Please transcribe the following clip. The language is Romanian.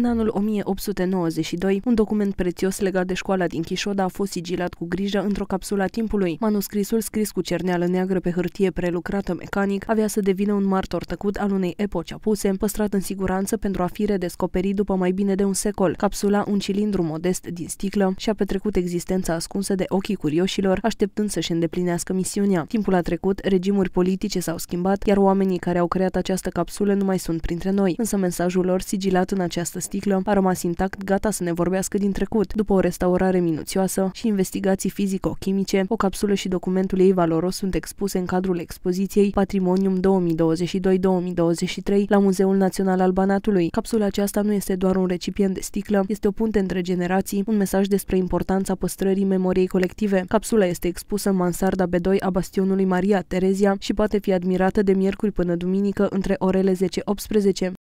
În anul 1892, un document prețios legat de școala din Chișoda a fost sigilat cu grijă într-o capsulă a timpului. Manuscrisul scris cu cerneală neagră pe hârtie prelucrată mecanic avea să devină un martor tăcut al unei epoci apuse, păstrat în siguranță pentru a fi redescoperit după mai bine de un secol. Capsula, un cilindru modest din sticlă, și-a petrecut existența ascunsă de ochii curioșilor, așteptând să-și îndeplinească misiunea. Timpul a trecut, regimuri politice s-au schimbat, iar oamenii care au creat această capsulă nu mai sunt printre noi, însă mesajul lor sigilat în această sticlă a rămas intact, gata să ne vorbească din trecut, după o restaurare minuțioasă și investigații fizico-chimice, o capsulă și documentul ei valoros sunt expuse în cadrul expoziției Patrimonium 2022-2023 la Muzeul Național al Banatului. Capsula aceasta nu este doar un recipient de sticlă, este o punte între generații, un mesaj despre importanța păstrării memoriei colective. Capsula este expusă în mansarda B2 a bastionului Maria Terezia și poate fi admirată de miercuri până duminică între orele 10-18.